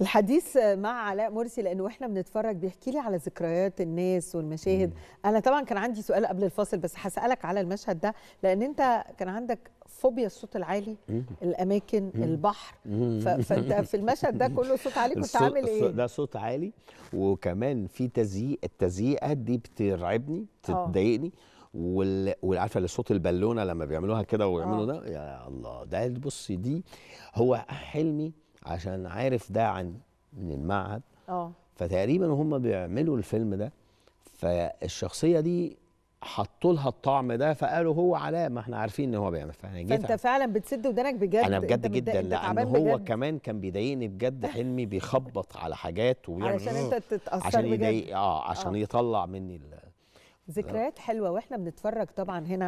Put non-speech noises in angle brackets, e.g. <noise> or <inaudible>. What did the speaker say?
الحديث مع علاء مرسي لانه واحنا بنتفرج بيحكي لي على ذكريات الناس والمشاهد مم. انا طبعا كان عندي سؤال قبل الفاصل بس هسالك على المشهد ده لان انت كان عندك فوبيا الصوت العالي مم. الاماكن مم. البحر فانت في المشهد ده كله صوت عالي كنت عامل ايه ده صوت عالي وكمان في تزييق التزييقات دي بترعبني آه. بتضايقني وعارفه صوت البالونه لما بيعملوها كده ويعملوا آه. ده يا الله ده بصي دي هو حلمي عشان عارف ده عن من المعهد اه فتقريبا هم بيعملوا الفيلم ده فالشخصيه دي حطوا لها الطعم ده فقالوا هو علاء ما احنا عارفين ان هو بيعمل فانا جيت فانت فعلا بتسد ودانك بجد انا بجد جدا لان هو بجد. كمان كان بيضايقني بجد <laughs> حلمي بيخبط على حاجات وبيعمل عشان انت تتاثر عشان يضايق اه عشان آه. يطلع مني ذكريات حلوه واحنا بنتفرج طبعا هنا